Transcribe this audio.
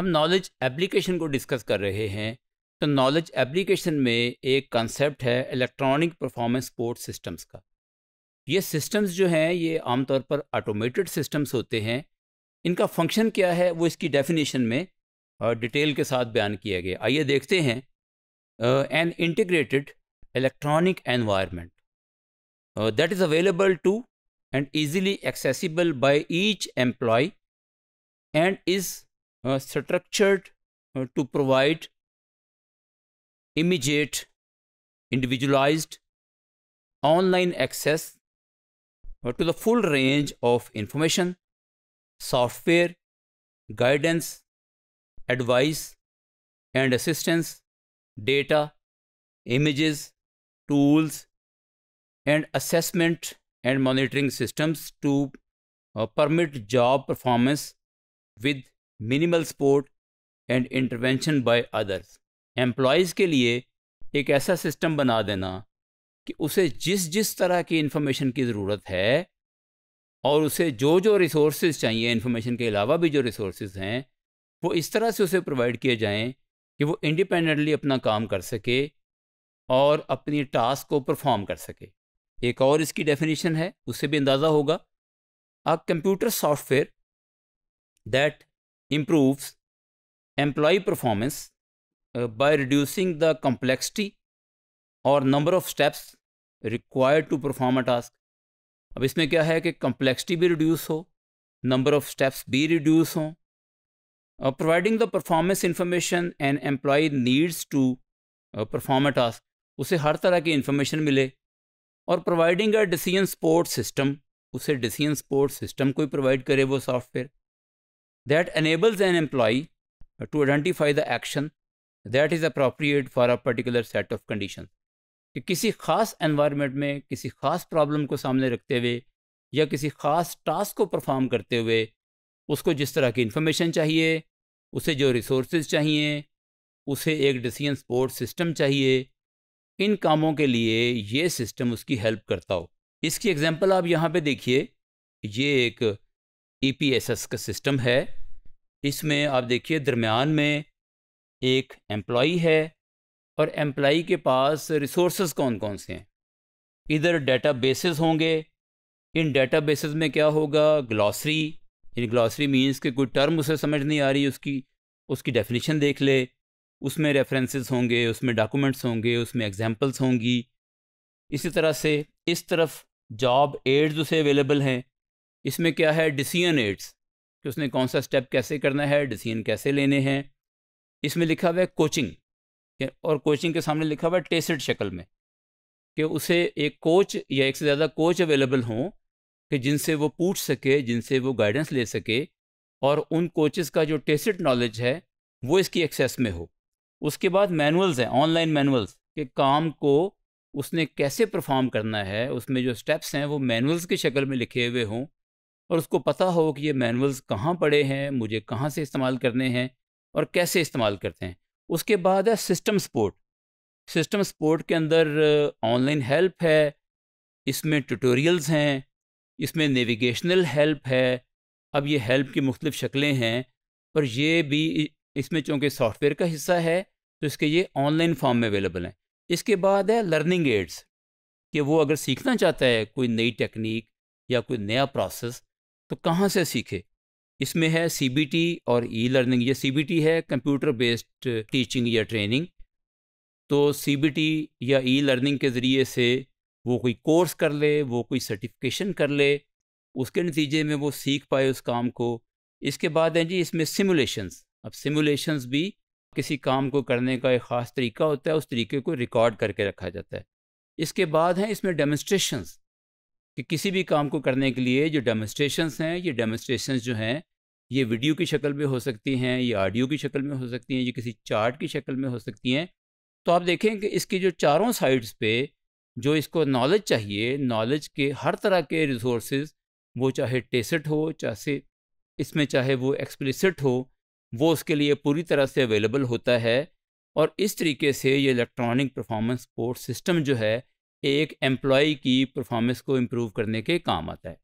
हम knowledge application को discuss कर रहे हैं तो नॉलेज एप्लीकेशन में एक कंसेप्ट है इलेक्ट्रॉनिक परफॉर्मेंस सपोर्ट सिस्टम्स का ये सिस्टम्स जो हैं ये आमतौर पर ऑटोमेटेड सिस्टम्स होते हैं इनका फंक्शन क्या है वो इसकी डेफिनेशन में और डिटेल के साथ बयान किया गया आइए देखते हैं an integrated electronic environment that is available to and easily accessible by each employee and is Uh, structured uh, to provide immediate, individualized online access uh, to the full range of information, software, guidance, advice, and assistance, data, images, tools, and assessment and monitoring systems to uh, permit job performance with minimal support and intervention by others employees के लिए एक ऐसा system बना देना कि उसे जिस जिस तरह की इन्फॉर्मेशन की ज़रूरत है और उसे जो जो रिसोर्स चाहिए इन्फॉर्मेशन के अलावा भी जो रिसोर्स हैं वो इस तरह से उसे प्रोवाइड किए जाएँ कि वो इंडिपेंडेंटली अपना काम कर सके और अपनी टास्क को परफॉर्म कर सके एक और इसकी डेफिनेशन है उससे भी अंदाज़ा होगा a computer software that improves employee performance uh, by reducing the complexity और number of steps required to perform a task अब इसमें क्या है कि कम्प्लेक्सिटी भी रिड्यूस हो नंबर ऑफ स्टेप्स भी रिड्यूस हों providing the performance information and employee needs to perform a task उसे हर तरह की इन्फॉर्मेशन मिले और providing a decision support system उसे डिसीजन सपोर्ट सिस्टम को ही प्रोवाइड करे वो software that enables an employee to identify the action that is appropriate for a particular set of conditions. कि किसी ख़ास एनवायरनमेंट में किसी ख़ास प्रॉब्लम को सामने रखते हुए या किसी ख़ास टास्क को परफॉर्म करते हुए उसको जिस तरह की इंफॉर्मेशन चाहिए उसे जो रिसोर्स चाहिए उसे एक डिसीजन सपोर्ट सिस्टम चाहिए इन कामों के लिए ये सिस्टम उसकी हेल्प करता हो इसकी एग्जांपल आप यहाँ पे देखिए ये एक ई e का सिस्टम है इसमें आप देखिए दरमियान में एक एम्प्लॉई है और एम्प्लॉई के पास रिसोर्स कौन कौन से हैं इधर डेटा बेसिस होंगे इन डेटा बेसिस में क्या होगा ग्लॉसरी इन ग्लॉसरी मीन्स के कोई टर्म उसे समझ नहीं आ रही उसकी उसकी डेफिनेशन देख ले उसमें रेफरेंसेस होंगे उसमें डॉक्यूमेंट्स होंगे उसमें एग्जांपल्स होंगी इसी तरह से इस तरफ जॉब एड्स उसे अवेलेबल हैं इसमें क्या है डिसीजन एड्स कि उसने कौन सा स्टेप कैसे करना है डिसीजन कैसे लेने हैं इसमें लिखा हुआ है कोचिंग और कोचिंग के सामने लिखा हुआ है टेस्ट शक्ल में कि उसे एक कोच या एक से ज़्यादा कोच अवेलेबल हों कि जिनसे वो पूछ सके जिनसे वो गाइडेंस ले सके और उन कोचेस का जो टेस्ट नॉलेज है वो इसकी एक्सेस में हो उसके बाद मैनुअल्स हैं ऑनलाइन मैनुअल्स के काम को उसने कैसे परफॉर्म करना है उसमें जो स्टेप्स हैं वो मैनुअल्स की शक्ल में लिखे हुए हों और उसको पता हो कि ये मैनुअल्स कहाँ पड़े हैं मुझे कहाँ से इस्तेमाल करने हैं और कैसे इस्तेमाल करते हैं उसके बाद है सिस्टम सपोर्ट सिस्टम सपोर्ट के अंदर ऑनलाइन हेल्प है इसमें ट्यूटोरियल्स हैं इसमें नेविगेशनल हेल्प है अब ये हेल्प की मुख्तलिफ शक्लें हैं और ये भी इसमें चूँकि सॉफ्टवेयर का हिस्सा है तो इसके ये ऑनलाइन फॉर्म में अवेलेबल हैं इसके बाद है लर्निंग एड्स कि वो अगर सीखना चाहता है कोई नई टेक्निक या कोई नया प्रोसेस तो कहाँ से सीखे इसमें है सीबीटी और ई लर्निंग ये सीबीटी है कंप्यूटर बेस्ड टीचिंग या ट्रेनिंग तो सीबीटी या ई लर्निंग के ज़रिए से वो कोई कोर्स कर ले वो कोई सर्टिफिकेशन कर ले उसके नतीजे में वो सीख पाए उस काम को इसके बाद है जी इसमें सिमुलेशंस अब सिमुलेशंस भी किसी काम को करने का एक ख़ास तरीका होता है उस तरीके को रिकॉर्ड करके रखा जाता है इसके बाद हैं इसमें डेमोस्ट्रेशंस कि किसी भी काम को करने के लिए जो डेमोस्ट्रेशंस हैं ये डेमोस्ट्रेशंस जो हैं ये वीडियो की शक्ल में हो सकती हैं ये ऑडियो की शक्ल में हो सकती हैं ये किसी चार्ट की शक्ल में हो सकती हैं तो आप देखें कि इसकी जो चारों साइड्स पे जो इसको नॉलेज चाहिए नॉलेज के हर तरह के रिसोर्स वो चाहे टेसट हो चाहे इसमें चाहे वो एक्सप्लिसिट हो वो उसके लिए पूरी तरह से अवेलेबल होता है और इस तरीके से ये इलेक्ट्रॉनिक परफॉर्मेंस सपोर्ट सिस्टम जो है एक एम्प्लॉय की परफॉर्मेंस को इम्प्रूव करने के काम आता है